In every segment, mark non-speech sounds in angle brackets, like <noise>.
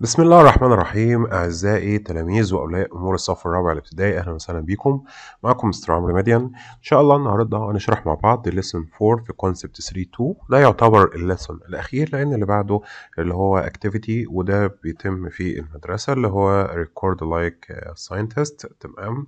بسم الله الرحمن الرحيم أعزائي تلاميذ وأولياء أمور الصف الرابع الابتدائي أهلا وسهلا بيكم معكم مستر عمرو مديان إن شاء الله النهاردة هنشرح مع بعض الليسون 4 في كونسبت 3 2 ده يعتبر الليسون الأخير لأن اللي بعده اللي هو أكتيفيتي وده بيتم في المدرسة اللي هو ريكورد لايك ساينتست تمام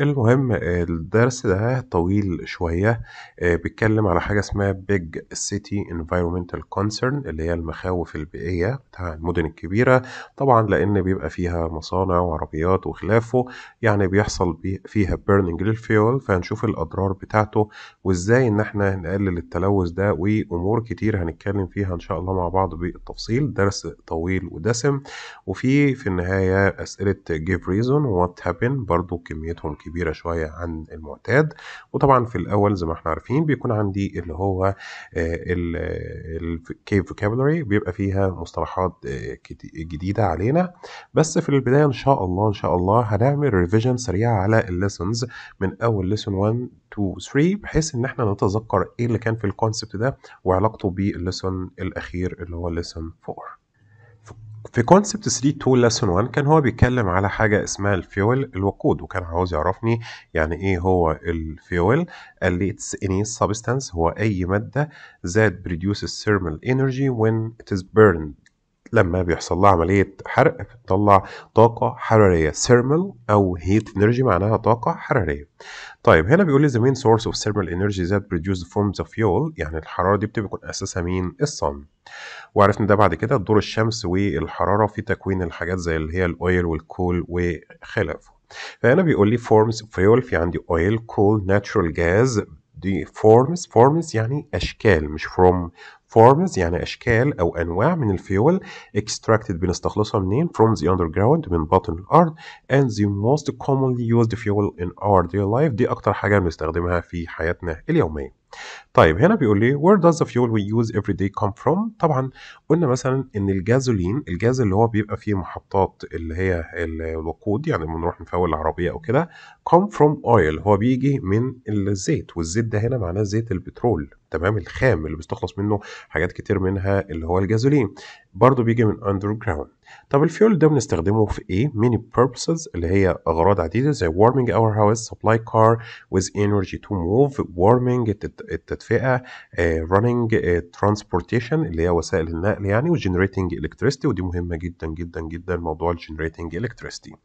المهم آه، الدرس ده طويل شوية آه، بيتكلم على حاجة اسمها بيج سيتي Environmental Concern اللي هي المخاوف البيئية بتاع المدن الكبيرة طبعا لأن بيبقى فيها مصانع وعربيات وخلافه يعني بيحصل فيها Burning للفيول فهنشوف الأضرار بتاعته وإزاي إن احنا نقلل التلوث ده وأمور كتير هنتكلم فيها إن شاء الله مع بعض بالتفصيل درس طويل ودسم وفي في النهاية أسئلة جيف ريزون What هابن برضو كميتهم كتير كبيرة شوية عن المعتاد وطبعا في الأول زي ما احنا عارفين بيكون عندي اللي هو آه، الكي فوكابولري بيبقى فيها مصطلحات آه، جديدة علينا بس في البداية إن شاء الله إن شاء الله هنعمل ريفيجن سريعة على الليسنز من أول ليسن 1 2 3 بحيث إن احنا نتذكر إيه اللي كان في الكونسبت ده وعلاقته بالليسون الأخير اللي هو ليسون 4 في كونسبت 3 2 لسون 1 كان هو بيتكلم على حاجه اسمها الفيول الوقود وكان عاوز يعرفني يعني ايه هو الفيول قال لي اتس اني سبستانس هو اي ماده that produces thermal energy when it is burned لما بيحصل لها عملية حرق بتطلع طاقة حرارية ثيرمال أو هيت انرجي معناها طاقة حرارية. طيب هنا بيقول لي the main source of thermal energy that produces forms of fuel يعني الحرارة دي بتكون أساسها مين؟ الصن. وعرفنا ده بعد كده دور الشمس والحرارة في تكوين الحاجات زي اللي هي الأويل والكول وخلافه. فهنا بيقول لي forms fuel في عندي oil coal natural gas دي forms forms يعني أشكال مش from forms يعني أشكال أو أنواع من الفيول extracted بنستخلصها منين from the underground من بطن الأرض and the most commonly used fuel in our daily life دي أكتر حاجة بنستخدمها في حياتنا اليومية طيب هنا بيقول لي where does the fuel we use every day come from طبعا قلنا مثلا ان الجازولين الجاز اللي هو بيبقى فيه محطات اللي هي الوقود يعني لما نروح نفول العربيه او كده come from oil هو بيجي من الزيت والزيت ده هنا معناه زيت البترول تمام الخام اللي بيستخلص منه حاجات كتير منها اللي هو الجازولين برضو بيجي من underground طب الفيول ده بنستخدمه في ايه؟ many purposes اللي هي أغراض عديدة زي warming our house, supply car with energy to move, warming التدفئة, uh, running uh, transportation اللي هي وسائل النقل يعني و generating electricity ودي مهمة جدا جدا جدا موضوع ال generating electricity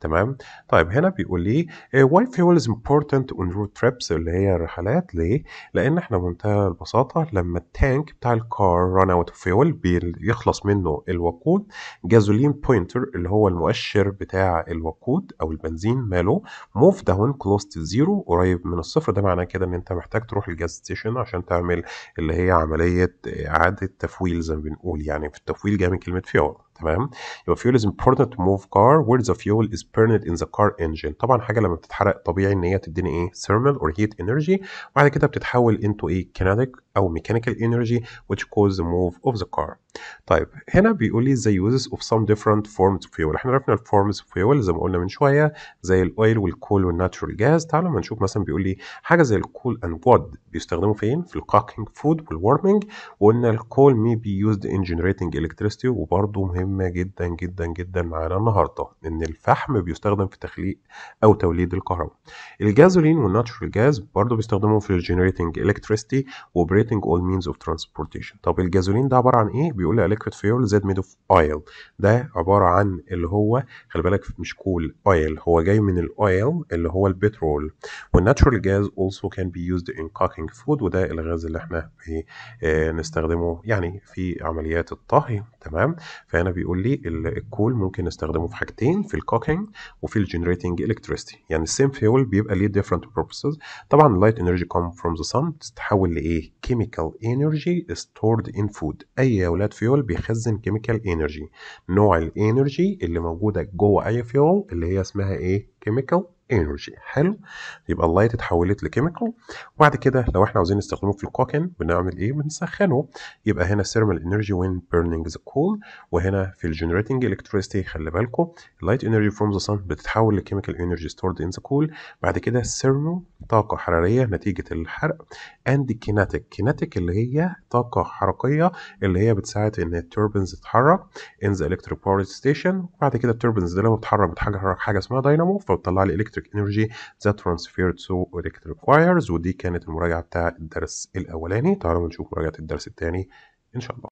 تمام؟ طيب هنا بيقول لي uh, why fuel is important on road trips اللي هي الرحلات ليه؟ لأن احنا بمنتهى البساطة لما التانك بتاع الكار run out of fuel بيخلص منه الوقود جازولين بوينتر اللي هو المؤشر بتاع الوقود او البنزين ماله موف داون كلوز تو زيرو قريب من الصفر ده معناه كده ان انت محتاج تروح الجاز ستيشن عشان تعمل اللي هي عمليه اعاده تفويل زي ما بنقول يعني في التفويل جاي من كلمه فيول تمام يبقى فيول از امبورتنت تو موف كار وير ذا فيول از بيرند ان ذا كار engine طبعا حاجه لما بتتحرق طبيعي ان هي تديني ايه ثيرمال اور هيت انرجي وبعد كده بتتحول انتو ايه كينيتيك او ميكانيكال انرجي which cause the move of the car طيب هنا بيقول لي the uses of some different forms of fuel احنا عرفنا الفورمز اوف fuel زي ما قلنا من شويه زي الاويل والكول والناتشورال جاز تعالوا ما نشوف مثلا بيقول لي حاجه زي الكول اند وود بيستخدموا فين في الكوكينج فود والورمنج وقلنا الكول مي بي يوزد ان جنريتنج الكتريستي وبرده مهمه جدا جدا جدا معانا النهارده ان الفحم بيستخدم في تخليق او توليد الكهرباء الجازولين والناتشورال جاز برده بيستخدموا في الجنريتنج الكتريستي اوبريتنج اول مينز اوف ترانسبورتيشن طب الجازولين ده عباره عن ايه بيقول لي ليكويد فيول زد ميد اوف اويل ده عباره عن اللي هو خلي بالك مش كول اويل هو جاي من الاويل اللي هو البترول والناتشورال جاز اولسو كان بي يوزد ان كوكينج فود وده الغاز اللي احنا بنستخدمه آه، يعني في عمليات الطهي تمام فهنا بيقول لي الكول ممكن نستخدمه في حاجتين في الكوكينج وفي الجنريتنج الكتريستي يعني السيم فيول بيبقى ليه ديفرنت بروبسز طبعا اللايت انرجي كوم فروم ذا sun بتتحول لايه كيميكال انرجي ستورد ان فود اي يا ولاد السوليد فيول بيخزن كيميكال انرجي نوع الانرجي اللي موجوده جوه اي فيول اللي هي اسمها ايه كيميكال انرجي حلو يبقى اللايت اتحولت لكيميكال وبعد كده لو احنا عاوزين نستخدمه في الكوكن بنعمل ايه بنسخنه يبقى هنا ثيرمال انرجي وين بيرنينج ذا كول وهنا في الجنريتنج الكتريستي خلي بالكم اللايت انرجي فروم ذا سان بتتحول لكيميكال انرجي ستورد ان ذا كول بعد كده ثيرمو طاقه حراريه نتيجه الحرق اند كيناتيك كيناتيك اللي هي طاقه حركيه اللي هي بتساعد ان التوربينز تتحرك ان ذا الكتريك باور ستيشن وبعد كده التوربينز ده لما بتحرك بتحرك حاجه اسمها داينامو فبتطلع لي الكتريك electric energy that transferred to electric wires ودي كانت المراجعة بتاع الدرس الأولاني تعالوا نشوف مراجعة الدرس الثاني إن شاء الله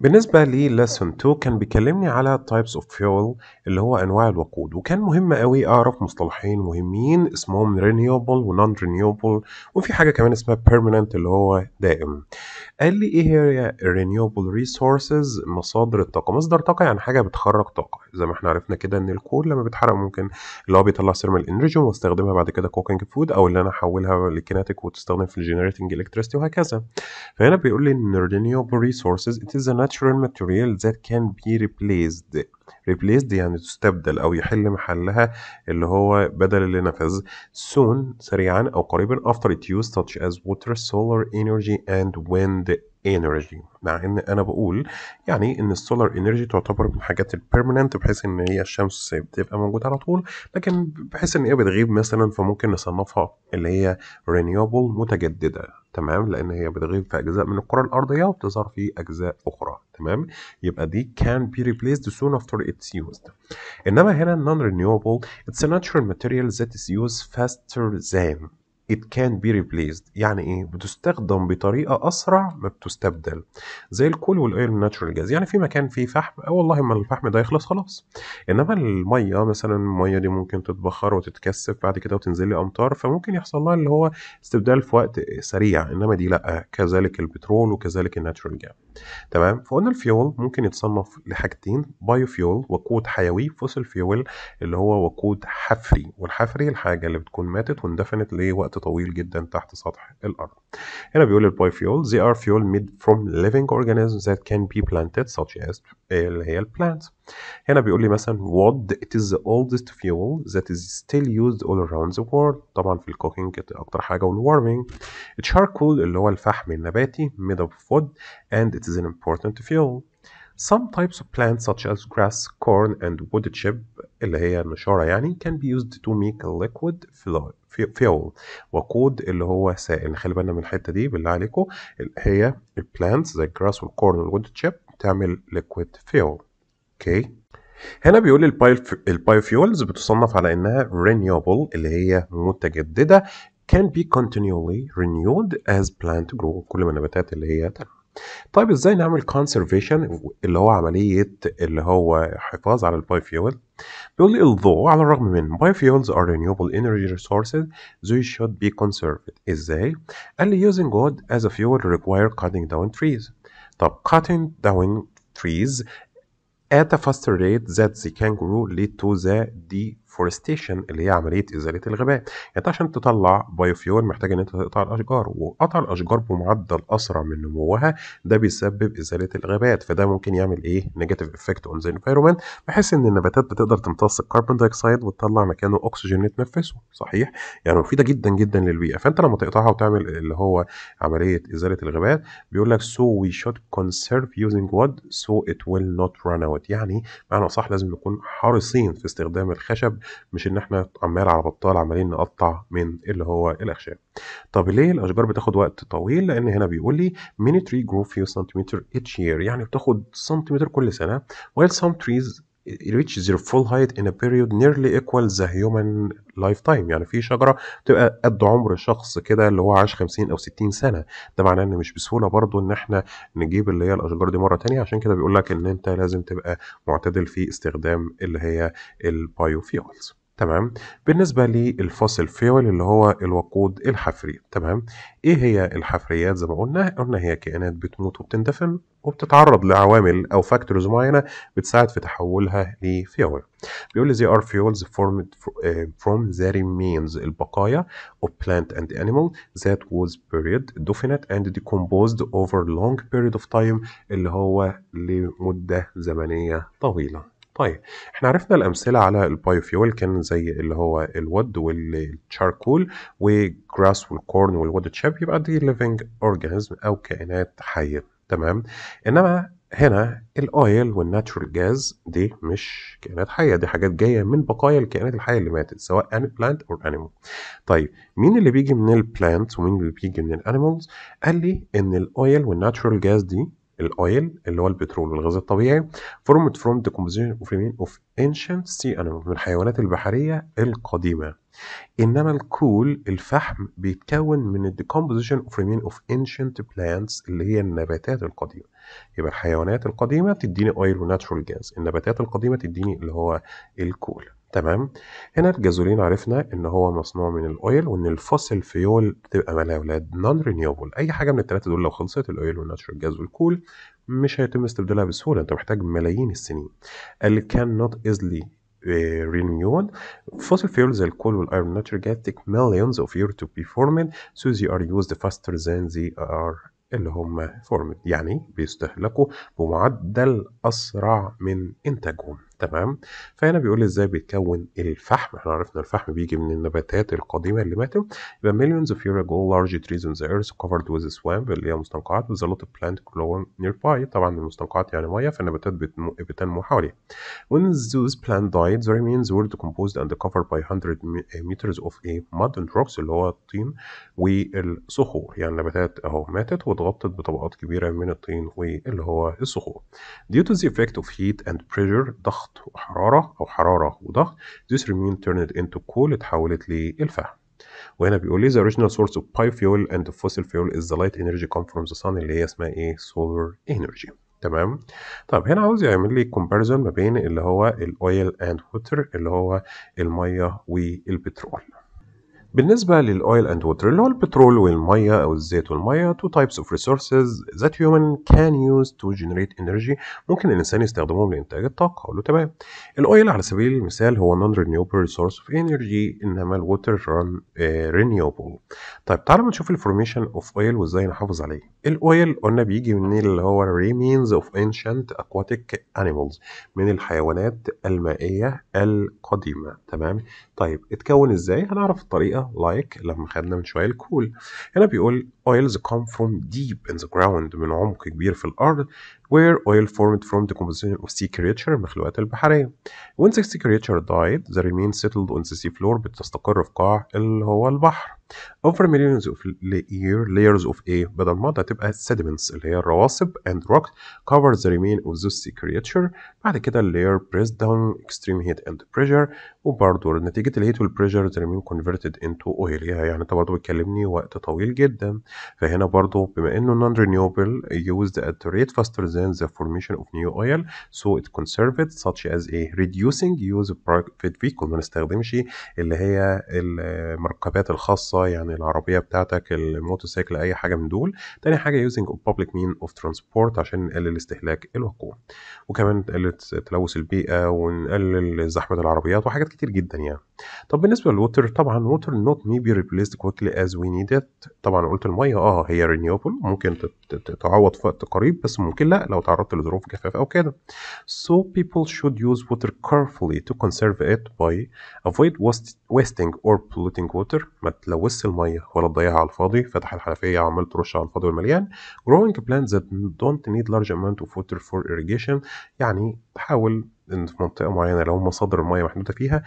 بالنسبة لي lesson 2 كان بيكلمني على types of fuel اللي هو أنواع الوقود وكان مهم قوي أعرف مصطلحين مهمين اسمهم renewable و non renewable وفي حاجة كمان اسمها permanent اللي هو دائم قال لي إيه هي renewable resources مصادر الطاقة مصدر طاقة يعني حاجة بتخرج طاقة زي ما احنا عرفنا كده إن الكول لما بيتحرق ممكن اللي هو بيطلع سيرمال انرجي واستخدمها بعد كده كوكينج فود أو اللي أنا أحولها لكيناتيك وتستخدم في الجنريتنج الكتريستي وهكذا فهنا بيقول لي إن renewable resources it is a natural material that can be replaced replaced يعني تستبدل أو يحل محلها اللي هو بدل اللي نفذ soon سريعا أو قريبا after it used such as water, solar energy and wind انرجي مع ان انا بقول يعني ان السولار انرجي تعتبر من الحاجات البيرمننت بحيث ان هي الشمس بتبقى موجوده على طول لكن بحيث ان هي بتغيب مثلا فممكن نصنفها اللي هي رينيوبل متجدده تمام لان هي بتغيب في اجزاء من الكره الارضيه وبتظهر في اجزاء اخرى تمام يبقى دي can be replaced soon after it's used انما هنا non renewable it's a natural material that is used faster than it can be replaced يعني ايه بتستخدم بطريقه اسرع ما بتستبدل زي الكول والاير الناتشورال جاز يعني في مكان فيه فحم اه والله ما الفحم ده يخلص خلاص انما الميه مثلا الميه دي ممكن تتبخر وتتكثف بعد كده وتنزل لي امطار فممكن يحصل لها اللي هو استبدال في وقت سريع انما دي لا كذلك البترول وكذلك الناتشورال جاز تمام فقلنا الفيول ممكن يتصنف لحاجتين بايو فيول وقود حيوي فوسل فيول اللي هو وقود حفري والحفري الحاجه اللي بتكون ماتت واندفنت لوقت طويل جدا تحت سطح الارض هنا بيقول البايو فيول they are fuel made from living organisms that can be planted such as اللي هي البلانتس هنا بيقول لي مثلا wood it is the oldest fuel that is still used all around the world طبعا في الكوكينج اكتر حاجه والwarming charcoal اللي هو الفحم النباتي made of wood and it is an important fuel Some types of plants such as grass, corn and wood chip اللي هي النشارة يعني can be used to make a liquid fuel وقود اللي هو سائل خلي بالنا من الحتة دي بالله عليكم هي البلانتس زي الجراس والكورن والwood chip تعمل liquid fuel اوكي هنا بيقول لي البايوفيولز بتصنف على انها renewable اللي هي متجدده can be continually renewed as plant grow كل ما النباتات اللي هي تنمو طيب ازاي نعمل conservation اللي هو عملية اللي هو حفاظ على البايوفيول بيقول لي although على الرغم من biofuels are renewable energy resources they should be conserved ازاي؟ قال لي using wood as a fuel require cutting down trees طب cutting down trees at a faster rate than the kangaroo led to the فورستيشن اللي هي عمليه ازاله الغابات يعني انت عشان تطلع بايوفيول محتاج ان انت تقطع الاشجار وقطع الاشجار بمعدل اسرع من نموها ده بيسبب ازاله الغابات فده ممكن يعمل ايه نيجاتيف افكت اون ذا انفايرمنت بحيث ان النباتات بتقدر تمتص الكربون دايوكسيد وتطلع مكانه اكسجين يتنفسه صحيح يعني مفيده جدا جدا للبيئه فانت لما تقطعها وتعمل اللي هو عمليه ازاله الغابات بيقول لك سو وي شوت كونسيرف يوزنج وود سو ات ويل نوت ران اوت يعني معنى صح لازم نكون حريصين في استخدام الخشب مش ان احنا عمال على بطال عمالين نقطع من اللي هو الاخشاب طب ليه الاشجار بتاخد وقت طويل لان هنا بيقول لي many tree grow few centimeter each year يعني بتاخد سنتيمتر كل سنه while some trees reach their full height in a period nearly equal the human lifetime يعني في شجرة بتبقى قد عمر شخص كده اللي هو عاش 50 أو 60 سنة ده معناه إن مش بسهولة برضو إن إحنا نجيب اللي هي الأشجار دي مرة تانية عشان كده بيقول لك إن أنت لازم تبقى معتدل في استخدام اللي هي البايوفيولز تمام بالنسبة للفوسيل فيول اللي هو الوقود الحفري تمام إيه هي الحفريات زي ما قلنا قلنا هي كائنات بتموت وبتندفن وبتتعرض لعوامل أو فاكتورز معينة بتساعد في تحولها لفيول بيقول لي they ار فيولز formed آه، from the remains البقايا of plant and animal that was بيريد definite and decomposed over long period of time اللي هو لمدة زمنية طويلة طيب احنا عرفنا الامثله على البايوفيول كان زي اللي هو الود والشاركول وجراس والكورن والود تشيب يبقى دي ليفنج اورجانيزم او كائنات حيه تمام انما هنا الاويل والناتشورال جاز دي مش كائنات حيه دي حاجات جايه من بقايا الكائنات الحيه اللي ماتت سواء ان بلانت اور انيمال طيب مين اللي بيجي من البلانت ومين اللي بيجي من الانيمالز قال لي ان الاويل والناتشورال جاز دي الاويل اللي هو البترول والغاز الطبيعي formed from the composition of remains of ancient sea animals من الحيوانات البحرية القديمة إنما الكول الفحم بيتكون من decomposition اوف remains of ancient plants اللي هي النباتات القديمة يبقى الحيوانات القديمة تديني اويل وناتشورال جاز النباتات القديمة تديني اللي هو الكول تمام هنا الجازولين عرفنا ان هو مصنوع من الاويل وان الفوسيل فيول بتبقى مالها يا اولاد نون رينيوبل اي حاجه من الثلاثه دول لو خلصت الاويل والناتشورال جاز والكول مش هيتم استبدالها بسهوله انت محتاج ملايين السنين اللي كان نوت ايزلي renewed. فوسيل فيول زي الكول والايرون ناتشورال جاز تك مليونز اوف يور تو بي فورمد سو زي ار يوزد فاستر ذان زي ار اللي هم فورمد يعني بيستهلكوا بمعدل أسرع من إنتاجهم. تمام فهنا بيقول ازاي بيتكون الفحم احنا عرفنا الفحم بيجي من النباتات القديمه اللي ماتت يبقى millions of years ago large trees on the earth covered with swamp اللي هي مستنقعات with a lot of plant growing nearby طبعا المستنقعات يعني ميه فالنباتات بتنمو حواليها when those plant died the remains were decomposed and covered by 100 meters of a mud and rocks اللي هو الطين والصخور يعني النباتات اهو ماتت واتغطت بطبقات كبيره من الطين واللي هو الصخور due to the effect of heat and pressure ضغط ضغط وحرارة أو حرارة وضغط this remained turned into coal اتحولت للفحم وهنا بيقول لي the original source of biofuel and fossil fuel is the light energy come from the sun اللي هي اسمها ايه solar energy تمام طب هنا عاوز يعمل لي comparison ما بين اللي هو الاويل and water اللي هو الميه والبترول بالنسبة للأويل أند ووتر اللي هو البترول والمية أو الزيت والمية two types of resources that human can use to generate energy ممكن الإنسان يستخدمهم لإنتاج الطاقة أقول له تمام الأويل على سبيل المثال هو non renewable source of energy إنما الووتر run, آه، renewable طيب تعالى ما نشوف الفورميشن اوف اويل وإزاي نحافظ عليه الأويل قلنا بيجي من اللي هو remains of ancient aquatic animals من الحيوانات المائية القديمة تمام طيب اتكون إزاي هنعرف الطريقة لايك like لما خدنا من شويه الكول هنا بيقول Oils come from deep in the ground من عمق كبير في الأرض where oil formed from the composition of sea creature المخلوقات البحرية. When the sea creature died, the remains settled on the sea floor بتستقر في قاع اللي هو البحر. Over millions of years layers of A بدل ما ده تبقى sediments اللي هي الرواسب and rocks cover the remains of the sea creature. بعد كده layer pressed down extreme heat and pressure وبرضو نتيجة الهيت والبريشر the remains converted into oil. يعني ده برضه بيكلمني وقت طويل جدا. فهنا برضو بما انه non renewable used at a rate faster than the formation of new oil so it conserved such as a reducing use of private vehicle ما نستخدمش اللي هي المركبات الخاصة يعني العربية بتاعتك الموتوسيكل اي حاجة من دول تاني حاجة using a public means of transport عشان نقلل استهلاك الوقود وكمان تقلل تلوث البيئة ونقلل زحمة العربيات وحاجات كتير جدا يعني طب بالنسبة للوتر طبعا water not may be replaced quickly as we need it طبعا قلت المية الميه اه هي رينيوبل ممكن تتعوض في وقت قريب بس ممكن لا لو تعرضت لظروف جفاف او كده so people should use water carefully to conserve it by avoid wasting or polluting water ما تلوثش الميه ولا تضيعها على الفاضي فتح الحنفيه عمال ترش على الفاضي والمليان growing plants that don't need large amount of water for irrigation يعني تحاول ان في منطقه معينه لو مصادر الميه محدوده فيها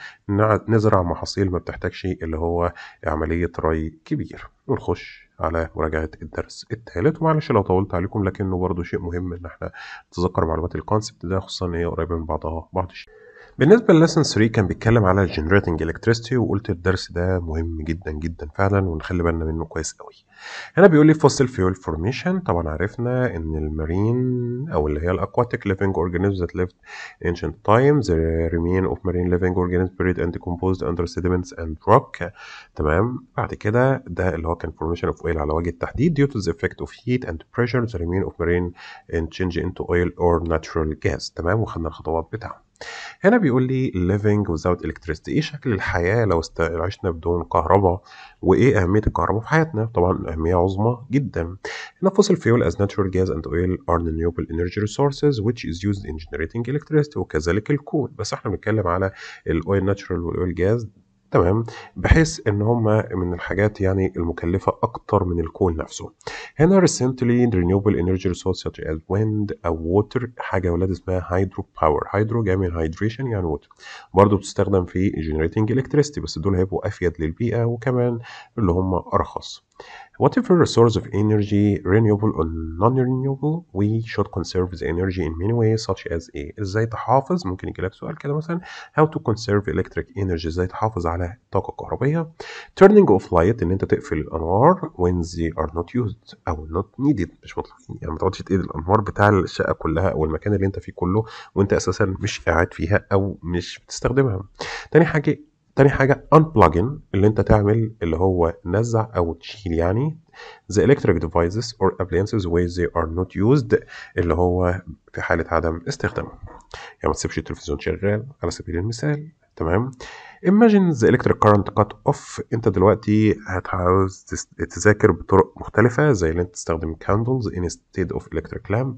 نزرع محاصيل ما بتحتاجش اللي هو عمليه ري كبير ونخش على مراجعة الدرس الثالث ومعلش لو طولت عليكم لكنه برضه شيء مهم إن احنا نتذكر معلومات الكونسبت ده خصوصا إن هي قريبة من بعضها بعض الشيء بالنسبة للسن 3 كان بيتكلم على جنريتنج الكتريستي وقلت الدرس ده مهم جدا جدا فعلا ونخلي بالنا منه كويس قوي هنا بيقول لي فوسيل فيول فورميشن طبعا عرفنا ان المارين او اللي هي الاكواتيك living organisms that lived ancient times the remain of marine living organisms buried and decomposed under sediments and rock تمام بعد كده ده اللي هو كان formation of oil على وجه التحديد due to the effect of heat and pressure the remain of marine and change into oil or natural gas تمام وخدنا الخطوات بتاعهم هنا بيقول لي living without electricity ايه شكل الحياة لو عشنا بدون كهرباء وايه أهمية الكهرباء في حياتنا طبعا أهمية عظمى جدا هنا fossil fuel as natural gas and oil are renewable energy resources which is used in generating electricity وكذلك الكول بس احنا بنتكلم على الاويل ناتشورال والاويل جاز تمام بحيث ان هم من الحاجات يعني المكلفه اكتر من الكون نفسه هنا recently renewable energy resources such as wind او water حاجه ولاد اسمها هايدرو باور هايدرو جاي من هايدريشن يعني ووتر برضه بتستخدم في generating electricity بس دول هيبقوا افيد للبيئه وكمان اللي هم ارخص What if a source of energy, renewable or non-renewable, we should conserve the energy in many ways such as a ازاي تحافظ ممكن يجيلك سؤال كده مثلا how to conserve electric energy ازاي تحافظ على الطاقة الكهربية turning off light ان انت تقفل الانوار when they are not used او not needed مش مطلوبين يعني ما تقعدش تقيد الانوار بتاع الشقة كلها او المكان اللي انت فيه كله وانت اساسا مش قاعد فيها او مش بتستخدمها تاني حاجة تاني حاجه unplugging اللي انت تعمل اللي هو نزع او تشيل يعني the electric devices or appliances where they are not used اللي هو في حاله عدم استخدامه يعني ما تسيبش التلفزيون شغال على سبيل المثال تمام imagine the electric current cut off انت دلوقتي هتعاوز تذاكر بطرق مختلفة زي اللي انت تستخدم candles instead of electric lamp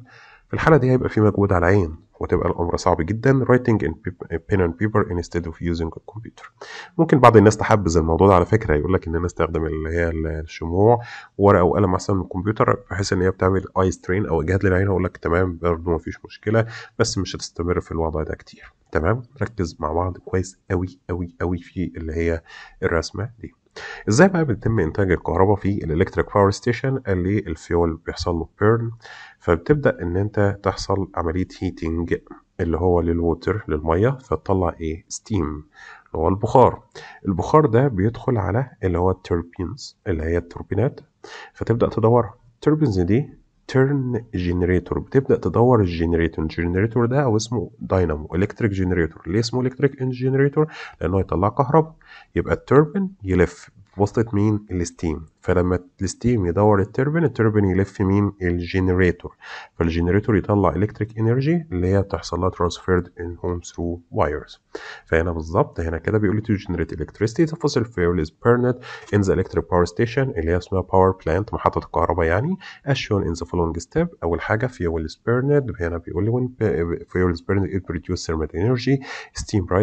في الحالة دي هيبقى في مجهود على العين وتبقى الأمر صعب جدا writing in pen and paper instead of using a computer ممكن بعض الناس تحبذ الموضوع ده على فكرة يقول لك إن أنا أستخدم اللي هي الشموع ورقة وقلم أحسن من الكمبيوتر بحيث إن هي بتعمل اي سترين أو إجهاد للعين أقول لك تمام برضه مفيش مشكلة بس مش هتستمر في الوضع ده كتير تمام ركز مع بعض كويس أوي أوي أوي في اللي هي الرسمة دي ازاي بقى بيتم انتاج الكهرباء في الالكتريك باور ستيشن اللي الفيول بيحصل له بيرن فبتبدا ان انت تحصل عمليه هيتنج اللي هو للووتر للميه فتطلع ايه ستيم اللي هو البخار البخار ده بيدخل على اللي هو التوربينز اللي هي التوربينات فتبدا تدورها التوربينز دي turn جنريتور بتبدأ تدور الجنريتور الجنريتور ده او اسمه داينامو الكتريك جنريتور ليه اسمه الكتريك جنريتور لأنه يطلع كهرباء يبقى التوربن يلف وصلت مين الستيم فلما الستيم يدور التربن التربن يلف مين الجنريتور فالجنريتور يطلع الكتريك انرجي اللي هي بتحصل لها ترانسفيرد ان هوم ثرو وايرز فهنا بالظبط هنا كده بيقول لي تو جنريت الكتريستي ذا فوسيل فيول از بيرنت ان ذا الكتريك باور ستيشن اللي هي اسمها باور بلانت محطه الكهرباء يعني اشون ان ذا فولونج ستيب اول حاجه فيول از بيرنت هنا بيقول لي when فيول is burned it produces thermal energy steam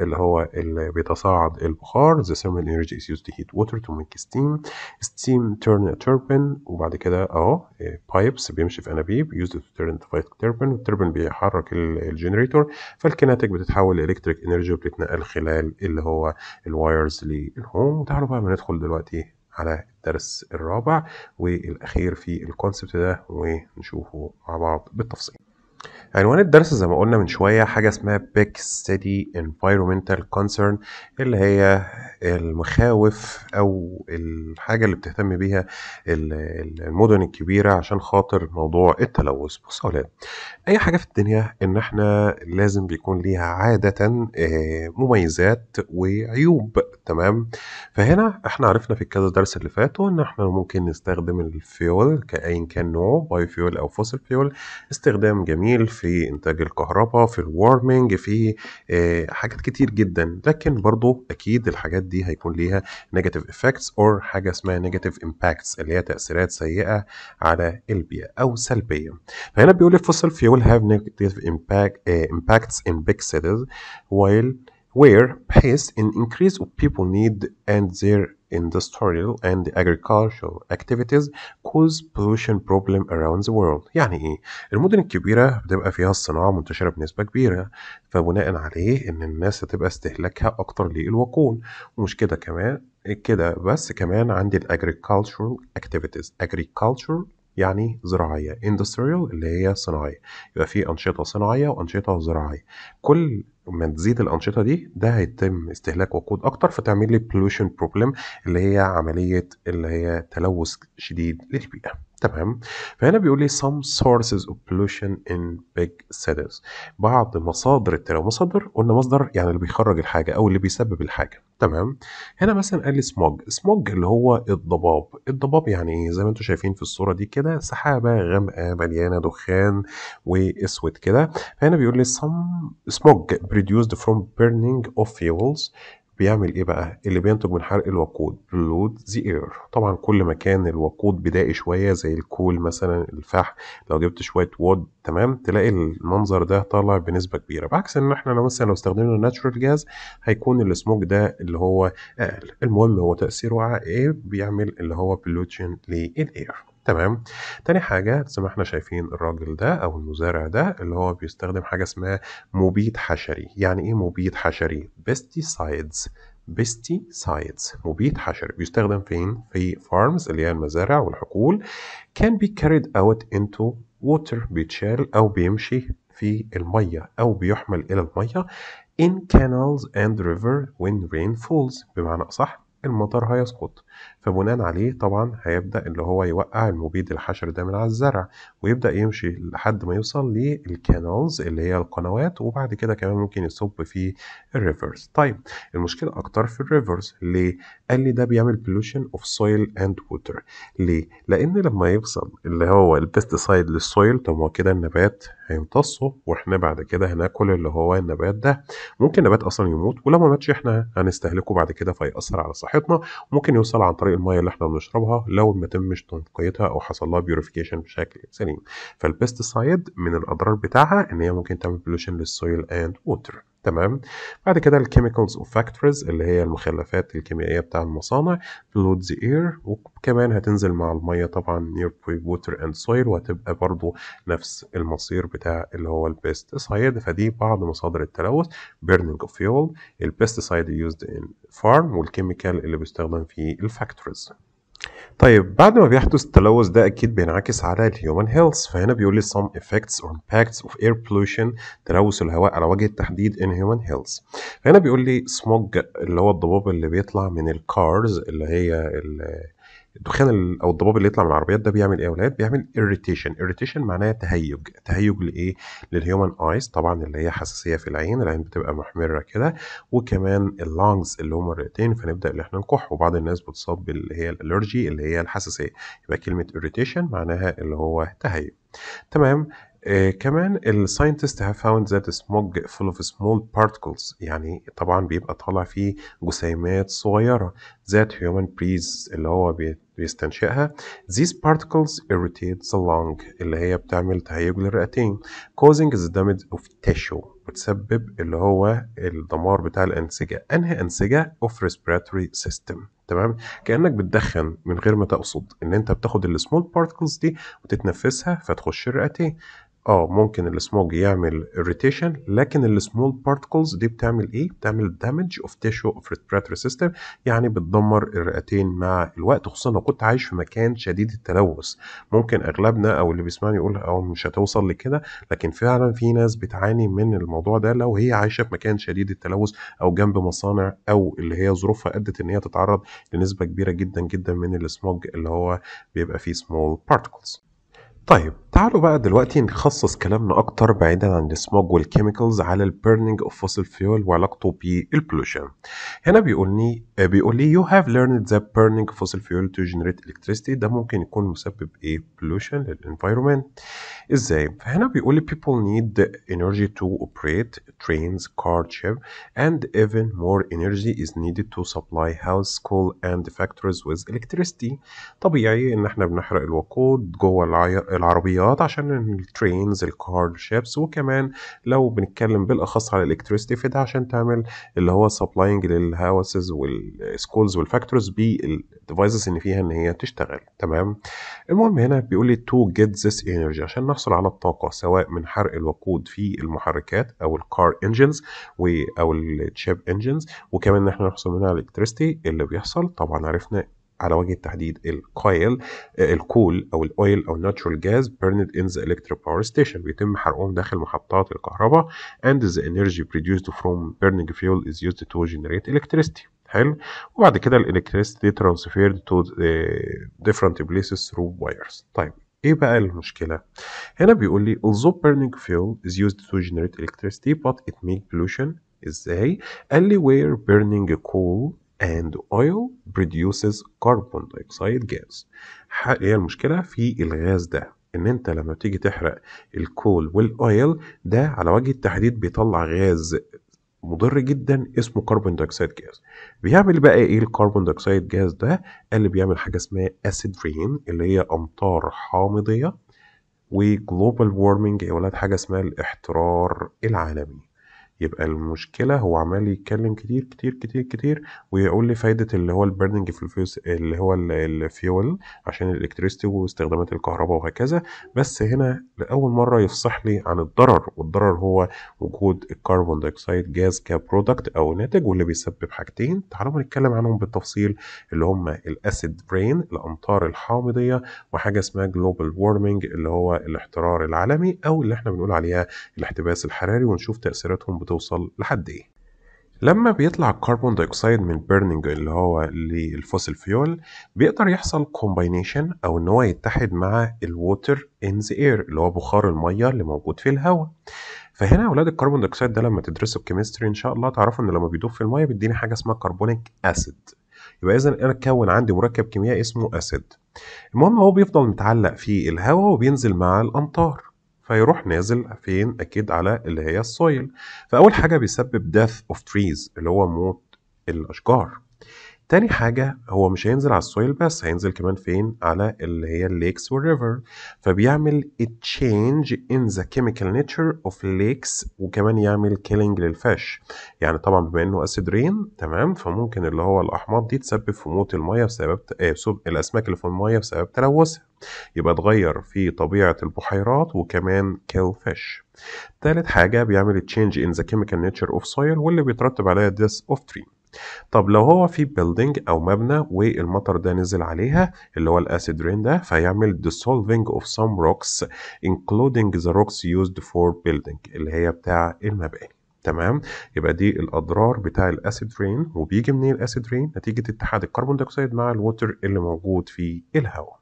اللي هو اللي بيتصاعد البخار ذا ثيرمال انرجي از يوزد تو هيت to make ميك ستيم ستيم تيرن تربن وبعد كده اهو بايبس آه، بيمشي في انابيب turn تو تيرن turbine التربن بيحرك الجنريتور فالكيناتيك بتتحول لالكتريك انرجي وبتتنقل خلال اللي هو الوايرز للهوم وتعالوا بقى بندخل دلوقتي على الدرس الرابع والاخير في الكونسبت ده ونشوفه مع بعض بالتفصيل عنوان الدرس زي ما قلنا من شوية حاجة اسمها Big City Environmental Concern اللي هي المخاوف أو الحاجة اللي بتهتم بيها المدن الكبيرة عشان خاطر موضوع التلوث بص أي حاجة في الدنيا إن إحنا لازم بيكون ليها عادة آه، مميزات وعيوب تمام فهنا إحنا عرفنا في كذا درس اللي فاتوا إن إحنا ممكن نستخدم الفيول كأين كان نوعه باي فيول أو فوسل فيول استخدام جميل التجميل في إنتاج الكهرباء في الوارمنج في آه، حاجات كتير جدا لكن برضو أكيد الحاجات دي هيكون ليها نيجاتيف إفكتس اور حاجة اسمها نيجاتيف إمباكتس اللي هي تأثيرات سيئة على البيئة أو سلبية فهنا بيقول الفوسل فيول هاف نيجاتيف امباكتس ان بيك in while were based in increase of people need and their industrial and agricultural activities cause pollution problem around the world يعني ايه المدن الكبيره بتبقى فيها الصناعه منتشره بنسبه كبيره فبناء عليه ان الناس هتبقى استهلاكها اكتر للوقود ومش كده كمان كده بس كمان عندي الاجريكالتشرال اكتيفيتيز agricultural يعني زراعية industrial اللي هي صناعية يبقى في أنشطة صناعية وأنشطة زراعية كل ما تزيد الأنشطة دي ده هيتم استهلاك وقود أكتر فتعمل لي pollution problem اللي هي عملية اللي هي تلوث شديد للبيئة تمام فهنا بيقول لي some sources of pollution in big cities بعض مصادر التلوث مصادر قلنا مصدر يعني اللي بيخرج الحاجه او اللي بيسبب الحاجه تمام هنا مثلا قال لي smog smog اللي هو الضباب الضباب يعني ايه زي ما انتم شايفين في الصوره دي كده سحابه غامقه مليانه دخان واسود كده فهنا بيقول لي some smog produced from burning of fuels بيعمل ايه بقى اللي بينتج من حرق الوقود لود ذا اير طبعا كل ما كان الوقود بدائي شويه زي الكول مثلا الفحم لو جبت شويه وود تمام تلاقي المنظر ده طالع بنسبه كبيره بعكس ان احنا لو مثلا لو استخدمنا الناتشورال جاز هيكون السموج ده اللي هو اقل المهم هو تاثيره على ايه بيعمل اللي هو بلوتشن للاير تمام تاني حاجة زي ما احنا شايفين الراجل ده أو المزارع ده اللي هو بيستخدم حاجة اسمها مبيد حشري يعني إيه مبيد حشري؟ بيستيسايدز بيستيسايدز مبيد حشري بيستخدم فين؟ في فارمز اللي هي المزارع والحقول can be carried out into water بيتشال أو بيمشي في المية أو بيحمل إلى المية in canals and river when rain falls بمعنى أصح المطر هيسقط فبناء عليه طبعا هيبدأ اللي هو يوقع المبيد الحشر ده من على الزرع ويبدأ يمشي لحد ما يوصل للكانالز اللي هي القنوات وبعد كده كمان ممكن يصب في الريفرز طيب المشكلة أكتر في الريفرز ليه؟ قال لي ده بيعمل بلوشن اوف سويل اند ووتر ليه؟ لأن لما يوصل اللي هو البيستسايد للسويل طب ما كده النبات هيمتصه واحنا بعد كده هناكل اللي هو النبات ده ممكن النبات اصلا يموت ولما ماتش احنا هنستهلكه بعد كده فيأثر على صحتنا ممكن يوصل عن طريق الميه اللي احنا بنشربها لو ما تمش تنقيتها او حصل لها بيوريفيكيشن بشكل سليم فالبيستسايد من الاضرار بتاعها ان هي ممكن تعمل بلوشن للسويل اند ووتر تمام بعد كده الكيميكالز اوف فاكتورز اللي هي المخلفات الكيميائيه بتاع المصانع فلود ذا اير وكمان هتنزل مع الميه طبعا نير بوي ووتر اند سويل وهتبقى برضو نفس المصير بتاع اللي هو سايد فدي بعض مصادر التلوث بيرنينج اوف فيول سايد يوزد ان فارم والكيميكال اللي بيستخدم في الفاكتورز طيب بعد ما بيحدث التلوث ده أكيد بينعكس على الهيومن هيلث فهنا بيقول لي some effects or impacts of air pollution تلوث الهواء على وجه التحديد in human health فهنا بيقول لي smoke اللي هو الضباب اللي بيطلع من الكارز اللي هي ال الدخان او الضباب اللي يطلع من العربيات ده بيعمل ايه يا ولاد؟ بيعمل اريتيشن، اريتيشن معناها تهيج، تهيج لايه؟ للهيومن ايز طبعا اللي هي حساسيه في العين، العين بتبقى محمره كده وكمان اللانجز اللي هم الرئتين فنبدا ان احنا نكح وبعض الناس بتصاب باللي هي الالرجي اللي هي الحساسيه، يبقى كلمه اريتيشن معناها اللي هو تهيج. تمام آه كمان الساينتست have found that smog full of small particles يعني طبعا بيبقى طالع فيه جسيمات صغيرة that human breathes اللي هو بيستنشقها these particles irritate the lung اللي هي بتعمل تهيج للرئتين causing the damage of tissue بتسبب اللي هو الدمار بتاع الأنسجة أنهي أنسجة of respiratory system تمام كانك بتدخن من غير ما تقصد ان انت بتاخد السمول بارتكلز دي وتتنفسها فتخش الرئتين اه ممكن السموج يعمل irritation لكن السمول بارتكلز دي بتعمل ايه؟ بتعمل دامج اوف تيشو اوف respiratory سيستم يعني بتدمر الرئتين مع الوقت خصوصا لو كنت عايش في مكان شديد التلوث ممكن اغلبنا او اللي بيسمعني يقول او مش هتوصل لكده لكن فعلا في ناس بتعاني من الموضوع ده لو هي عايشه في مكان شديد التلوث او جنب مصانع او اللي هي ظروفها ادت ان هي تتعرض لنسبه كبيره جدا جدا من السموج اللي هو بيبقى فيه سمول بارتكلز طيب تعالوا بقى دلوقتي نخصص كلامنا أكتر بعيدا عن السموج والكيميكالز على البيرنينج اوف فوسيل فيول وعلاقته بالبولوشن. هنا بيقولني بيقول لي يو هاف ليرند ذا بيرنينج فوسيل فيول تو جنريت الكتريستي ده ممكن يكون مسبب ايه؟ بلوشن للانفايرمنت. ازاي؟ فهنا بيقول لي بيبل نيد انرجي تو اوبريت ترينز كار ship اند ايفن مور انرجي از needed تو سبلاي هاوس سكول اند factories ويز الكتريستي طبيعي إن احنا بنحرق الوقود جوه العيار العربيات عشان الترينز الكار شيبس وكمان لو بنتكلم بالاخص على الالكتريستي فده عشان تعمل اللي هو سبلاينج للهاوسز والسكولز والفاكتورز بالديفايسز ان فيها ان هي تشتغل تمام المهم هنا بيقول لي تو جيت ذس انرجي عشان نحصل على الطاقه سواء من حرق الوقود في المحركات او الكار انجنز او الشيب انجنز وكمان ان احنا نحصل منها على الالكتريستي اللي بيحصل طبعا عرفنا على وجه التحديد الكويل الكول او الاويل او الناتشورال جاز burned in the electric power station بيتم حرقهم داخل محطات الكهرباء and the energy produced from burning fuel is used to generate electricity حلو وبعد كده الالكتريستي ترانسفيرد تو different places through wires طيب ايه بقى المشكله هنا بيقول لي although burning fuel is used to generate electricity but it make pollution ازاي قال لي where burning coal and oil produces carbon dioxide gas هي المشكلة في الغاز ده ان انت لما بتيجي تحرق الكول والاويل ده على وجه التحديد بيطلع غاز مضر جدا اسمه كربون دايوكسيد جاز بيعمل بقى ايه الكربون دايوكسيد جاز ده اللي بيعمل حاجه اسمها اسيد رين اللي هي امطار حامضيه وجلوبال وورمنج يا ولاد حاجه اسمها الاحترار العالمي يبقى المشكلة هو عمال يتكلم كتير كتير كتير كتير ويقول لي فايدة اللي هو البيرنينج في الفيوس اللي هو الفيول عشان الإلكتريستي واستخدامات الكهرباء وهكذا بس هنا لأول مرة يفصح لي عن الضرر والضرر هو وجود الكربون دايوكسيد جاز كبرودكت أو ناتج واللي بيسبب حاجتين تعالوا نتكلم عنهم بالتفصيل اللي هم الأسيد برين الأمطار الحامضية وحاجة اسمها جلوبال وورمنج اللي هو الاحترار العالمي أو اللي احنا بنقول عليها الاحتباس الحراري ونشوف تأثيراتهم بتوصل لحد إيه لما بيطلع الكربون دايوكسيد من بيرنينج اللي هو للفوسيل فيول بيقدر يحصل كومباينيشن او ان هو يتحد مع الووتر ان ذا اير اللي هو بخار الميه اللي موجود في الهواء فهنا اولاد الكربون دايوكسيد ده لما تدرسوا الكيمستري ان شاء الله تعرفوا ان لما بيدوب في الميه بيديني حاجه اسمها كربونيك اسيد يبقى اذا انا اتكون عندي مركب كيميائي اسمه اسيد المهم هو بيفضل متعلق في الهواء وبينزل مع الامطار فيروح نازل فين اكيد على اللي هي السويل فاول حاجه بيسبب death of trees اللي هو موت الاشجار تاني حاجة هو مش هينزل على السويل بس هينزل كمان فين على اللي هي الليكس والريفر فبيعمل تشينج ان ذا كيميكال نيتشر اوف ليكس وكمان يعمل كيلينج للفش يعني طبعا بما انه اسيد رين تمام فممكن اللي هو الاحماض دي تسبب في موت الميه بسبب آه الاسماك اللي في الميه بسبب تلوثها يبقى اتغير في طبيعة البحيرات وكمان كيل فيش تالت حاجة بيعمل تشينج ان ذا كيميكال نيتشر اوف سويل واللي بيترتب عليها ديس اوف تري طب لو هو في بيلدينج او مبنى والمطر ده نزل عليها اللي هو الاسيد رين ده فيعمل dissolving of some rocks including the rocks used for building اللي هي بتاع المباني تمام يبقى دي الاضرار بتاع الاسيد رين وبيجي منين الاسيد رين نتيجه اتحاد الكربون دايوكسيد مع الووتر اللي موجود في الهواء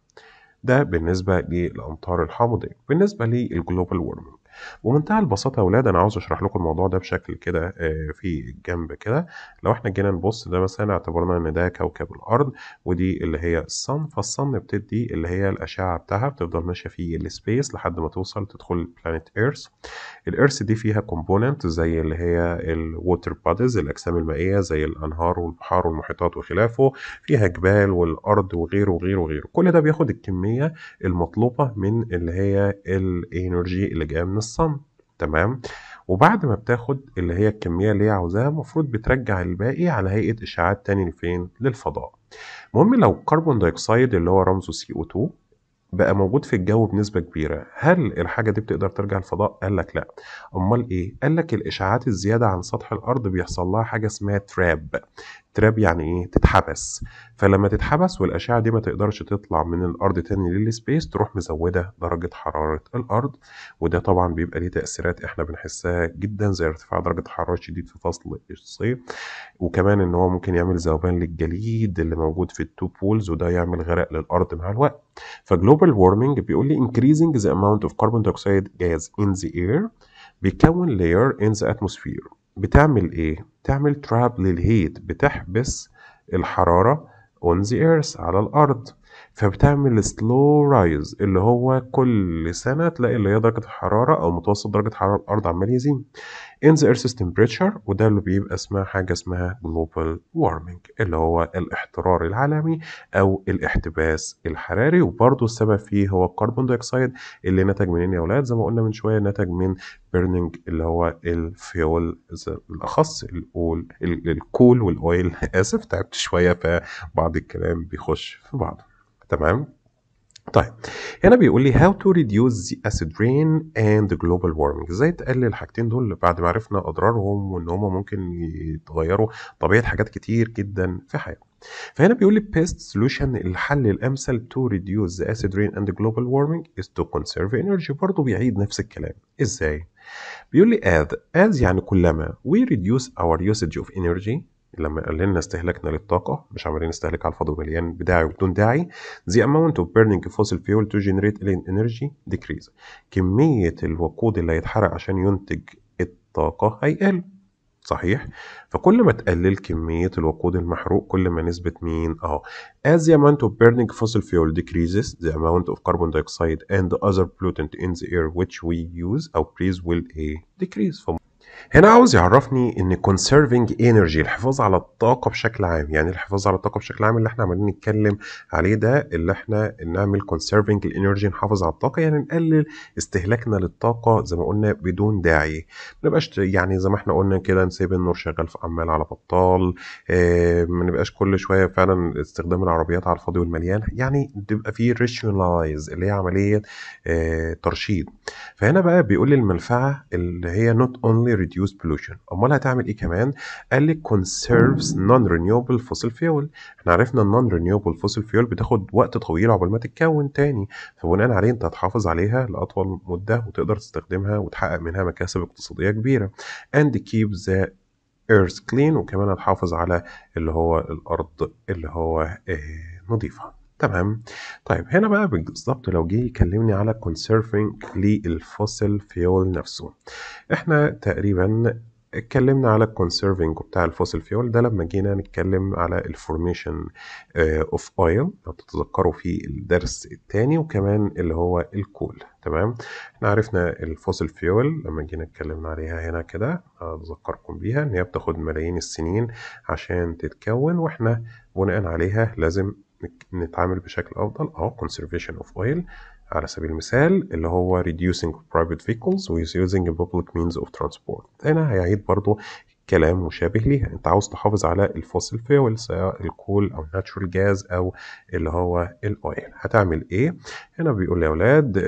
ده بالنسبه للامطار الحامضيه بالنسبه للجلوبال وورمنج ومنتهى البساطة يا ولاد أنا عاوز أشرح لكم الموضوع ده بشكل كده آه، في الجنب كده لو إحنا جينا نبص ده مثلا اعتبرنا إن ده كوكب الأرض ودي اللي هي الصن فالصن بتدي اللي هي الأشعة بتاعها بتفضل ماشية في السبيس لحد ما توصل تدخل بلانيت إيرث الإيرث دي فيها كومبوننت زي اللي هي الووتر بادز الأجسام المائية زي الأنهار والبحار والمحيطات وخلافه فيها جبال والأرض وغيره وغيره وغيره كل ده بياخد الكمية المطلوبة من اللي هي الإنرجي اللي جاية من الصم تمام وبعد ما بتاخد اللي هي الكميه اللي هي عاوزاها المفروض بترجع الباقي على هيئه اشعاعات تاني لفين للفضاء المهم لو الكربون دايوكسيد اللي هو رمزه سي او 2 بقى موجود في الجو بنسبه كبيره هل الحاجه دي بتقدر ترجع الفضاء قال لك لا امال ايه قال لك الاشعاعات الزياده عن سطح الارض بيحصل لها حاجه اسمها تراب تراب يعني ايه تتحبس فلما تتحبس والاشعه دي ما تقدرش تطلع من الارض تاني للسبيس تروح مزوده درجه حراره الارض وده طبعا بيبقى ليه تاثيرات احنا بنحسها جدا زي ارتفاع درجه حراره شديد في فصل الصيف وكمان ان هو ممكن يعمل ذوبان للجليد اللي موجود في التو بولز وده يعمل غرق للارض مع الوقت فجلوبال وورمنج بيقول لي increasing the amount of carbon dioxide gas in the air بيكون layer in the atmosphere بتعمل إيه؟ بتعمل trap للهيت بتحبس الحرارة on the earth على الأرض فبتعمل سلو رايز اللي هو كل سنه تلاقي اللي هي درجه الحراره او متوسط درجه حراره الارض عمال يزيد in the system temperature وده اللي بيبقى اسمها حاجه اسمها global warming اللي هو الاحترار العالمي او الاحتباس الحراري وبرضه السبب فيه هو الكربون دايوكسيد اللي نتج منين يا اولاد زي ما قلنا من شويه نتج من بيرنينج اللي هو الفيول بالاخص الكول والاويل اسف تعبت شويه فبعض الكلام بيخش في بعضه تمام طيب هنا بيقول لي how to reduce the acid rain and the global warming ازاي تقلل الحاجتين دول بعد ما عرفنا اضرارهم وان هما ممكن يتغيروا طبيعه حاجات كتير جدا في حياتنا فهنا بيقول لي best solution الحل الامثل to reduce the acid rain and the global warming is to conserve energy برضه بيعيد نفس الكلام ازاي بيقول لي as as يعني كلما we reduce our usage of energy لما قللنا استهلاكنا للطاقه مش عمالين نستهلك على الفاضي ومليان بداعي وبدون داعي the amount of burning fossil fuel to generate energy decrease كميه الوقود اللي هيتحرق عشان ينتج الطاقه هيقل صحيح فكل ما تقلل كمية الوقود المحروق كل ما نسبة مين اه as the amount of burning fossil fuel decreases the amount of carbon dioxide and other pollutant in the air which we use or breathe will a decrease هنا عاوز يعرفني ان conserving energy الحفاظ على الطاقة بشكل عام يعني الحفاظ على الطاقة بشكل عام اللي احنا عمالين نتكلم عليه ده اللي احنا نعمل conserving energy نحافظ على الطاقة يعني نقلل استهلاكنا للطاقة زي ما قلنا بدون داعي ما نبقاش يعني زي ما احنا قلنا كده نسيب النور شغال في عمال على بطال اه ما نبقاش كل شوية فعلا استخدام العربيات على الفاضي والمليان يعني تبقى في rationalize اللي هي عملية اه ترشيد فهنا بقى بيقول لي المنفعة اللي هي not only reduce pollution امال هتعمل ايه كمان قال لك conserves non renewable fossil fuel احنا عرفنا ان non renewable fossil fuel بتاخد وقت طويل عقبال ما تتكون تاني فبناء عليه انت هتحافظ عليها لاطول مده وتقدر تستخدمها وتحقق منها مكاسب اقتصاديه كبيره and keep the earth clean وكمان هتحافظ على اللي هو الارض اللي هو آه، نظيفه تمام طيب هنا بقى بالظبط لو جه يكلمني على كونسيرفنج للفوسيل فيول نفسه احنا تقريبا اتكلمنا على الكونسيرفنج بتاع الفوسيل فيول ده لما جينا نتكلم على الفورميشن اوف اويل لو تتذكروا في الدرس الثاني وكمان اللي هو الكول تمام احنا عرفنا الفوسيل فيول لما جينا اتكلمنا عليها هنا كده اذكركم بيها ان هي بتاخد ملايين السنين عشان تتكون واحنا بناء عليها لازم نتعامل بشكل افضل اهو conservation of oil على سبيل المثال اللي هو reducing private vehicles with using public means of transport هنا هيعيد برضو كلام مشابه ليها انت عاوز تحافظ على الفوسل فيول سواء الكول او الناتشورال جاز او اللي هو الاويل هتعمل ايه هنا بيقول يا اولاد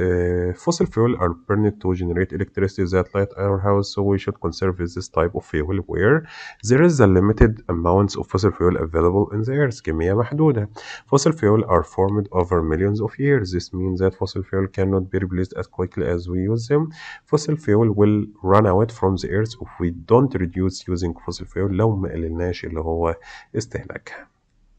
فوسل فيول ار بيرنت تو جنريت الكتريستي ذات لايت اور هاوس سو وي شود كونسيرف ذيس تايب اوف فيول وير ذير از ا ليميتد اماونتس اوف فوسيل فيول افيلبل ان ذا ايرث كميه محدوده فوسيل فيول ار فورمد اوفر مليونز اوف ييرز ذيس مين ذات فوسيل فيول كانوت بي ريبليسد از كويكلي از وي يوز ذيم فوسيل فيول ويل ران اوت فروم ذا ايرث اف وي دونت ريديوس using fossil fuel لو ما قللناش اللي هو استهلاكها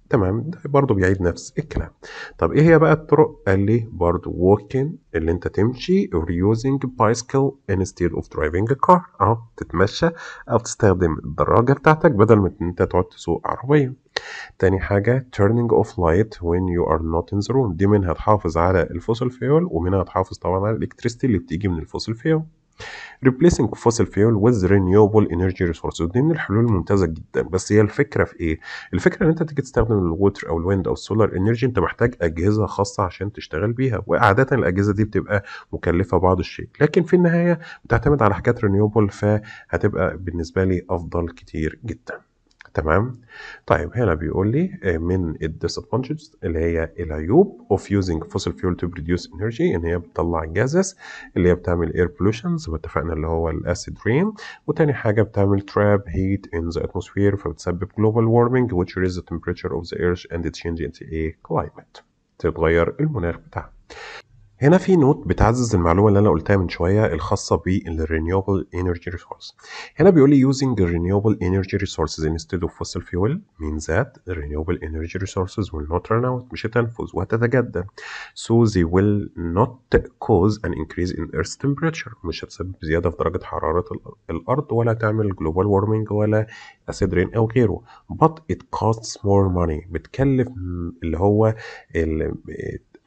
تمام ده برضه بيعيد نفس الكلام طب ايه هي بقى الطرق قال لي برضه walking اللي انت تمشي using bicycle instead of driving a car اهو تتمشى او تستخدم الدراجه بتاعتك بدل ما انت تقعد تسوق عربيه تاني حاجة turning off light when you are not in the room دي منها تحافظ على الفوسل فيول ومنها تحافظ طبعا على الإلكتريستي اللي بتيجي من الفوسل فيول replacing fossil fuel with renewable energy resources دي من الحلول الممتازه جدا بس هي الفكره في ايه؟ الفكره ان انت تيجي تستخدم الوتر او الويند او السولار انرجي انت محتاج اجهزه خاصه عشان تشتغل بيها وعاده الاجهزه دي بتبقى مكلفه بعض الشيء لكن في النهايه بتعتمد على حاجات رينيوبل فهتبقى بالنسبه لي افضل كتير جدا تمام طيب هنا بيقول لي آه، من الديسادفانتجز اللي هي العيوب اوف يوزنج فوسل فيول تو بروديوس انرجي ان هي بتطلع جازز اللي هي بتعمل اير بولوشن زي ما اتفقنا اللي هو الاسيد رين وتاني حاجه بتعمل تراب هيت ان ذا اتموسفير فبتسبب جلوبال وورمنج ويتش ريز ذا تمبريتشر اوف ذا ايرث اند تشينج change in كلايمت تتغير المناخ بتاعها هنا في نوت بتعزز المعلومة اللي أنا قلتها من شوية الخاصة بال Renewable Energy Resource هنا بيقول لي using renewable energy resources instead of fossil fuel means that the renewable energy resources will not run out مش هتنفذ وهتتجدد so they will not cause an increase in earth temperature مش هتسبب زيادة في درجة حرارة الأرض ولا تعمل global warming ولا acid rain أو غيره but it costs more money بتكلف اللي هو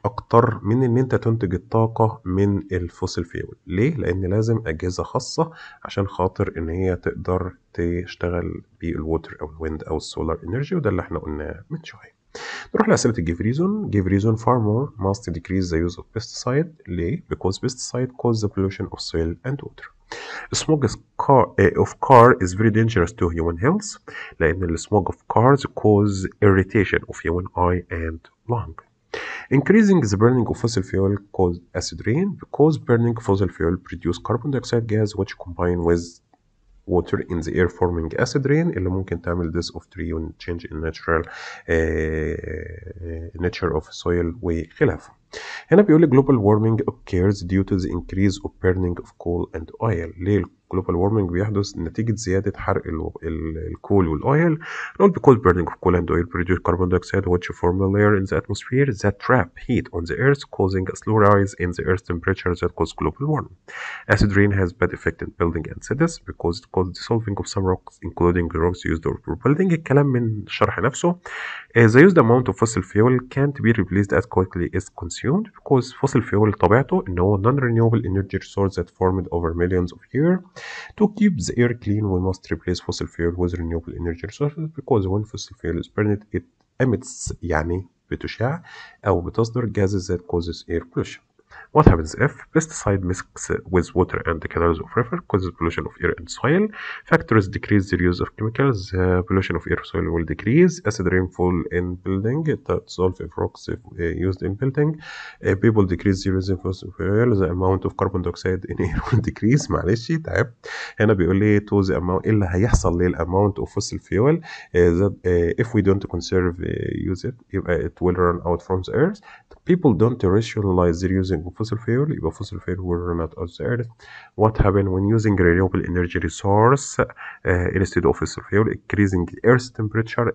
اكتر من ان انت تنتج الطاقه من الفوسيل فيول ليه لان لازم اجهزه خاصه عشان خاطر ان هي تقدر تشتغل بالووتر او الويند او السولار انرجي وده اللي احنا قلناه من شويه نروح لأسئلة الجيف ريزون جيف ريزون farmer must decrease the use of pesticide ليه؟ because pesticide cause the pollution of soil and water smoke is car, uh, of car is very dangerous to human health لأن السموج of cars cause irritation of human eye and lung Increasing the burning of fossil fuel caused acid rain because burning fossil fuel produce carbon dioxide gas which combine with water in the air forming acid rain اللي ممكن تعمل this of tree and change in natural uh, nature of soil وخلافه هنا بيقول global warming occurs due to the increase of burning of coal and oil ليه global warming بيحدث نتيجه زياده حرق ال ال الكول والاويل known because burning of coal and oil produce carbon dioxide which form a layer in the atmosphere that trap heat on the earth causing a slow rise in the earth's temperature that cause global warming acid rain has bad effect in building and cities because it causes dissolving of some rocks including the rocks used for building الكلام من الشرح نفسه the used amount of fossil fuel can't be replaced as quickly as consumed because fossil fuel طبيعته ان non renewable energy source that formed over millions of years to keep the air clean we must replace fossil fuel with renewable energy resources because when fossil fuel is burned it emits يعني بتشع أو بتصدر gases that causes air pollution What happens if pesticide mixes with water and the canals of river causes pollution of air and soil? Factors decrease the use of chemicals. Uh, pollution of air soil will decrease. Acid rainfall in building. solve the rocks if, uh, used in building. Uh, people decrease the use of fuel. The amount of carbon dioxide in <laughs> air will decrease. معلش تعب. هنا بيقول لي to the amount اللي هيحصل ليه amount of fossil fuel uh, that uh, if we don't conserve uh, use it, uh, it will run out from the earth. People don't rationalize the using fossil fuel يبقى fossil fuel were not observed what happened when using renewable energy resource uh, instead of fossil fuel increasing Earth's temperature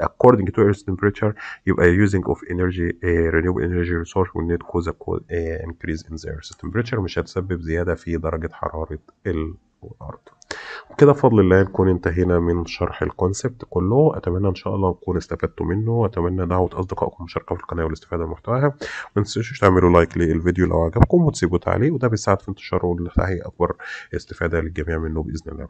according to Earth's temperature يبقى using of energy uh, renewable energy resource will not cause a uh, increase in the Earth's temperature cause هتسبب increase in the Earth's temperature. كده بفضل الله نكون انتهينا من شرح الكونسبت كله اتمنى ان شاء الله نكون استفدتوا منه واتمنى دعوه اصدقائكم المشاركه في القناه والاستفاده من محتواها ما تنسوش تعملوا لايك للفيديو لو عجبكم وتسيبوا تعليق وده بيساعد في انتشاره وتحقيق اكبر استفاده للجميع منه باذن الله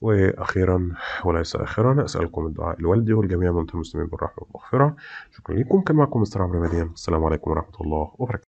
واخيرا وليس اخرا اسالكم الدعاء لوالدي والجميع من المسلمين بالرحمه والمغفره شكرا لكم كان معكم مستر عمرو مدين السلام عليكم ورحمه الله وبركاته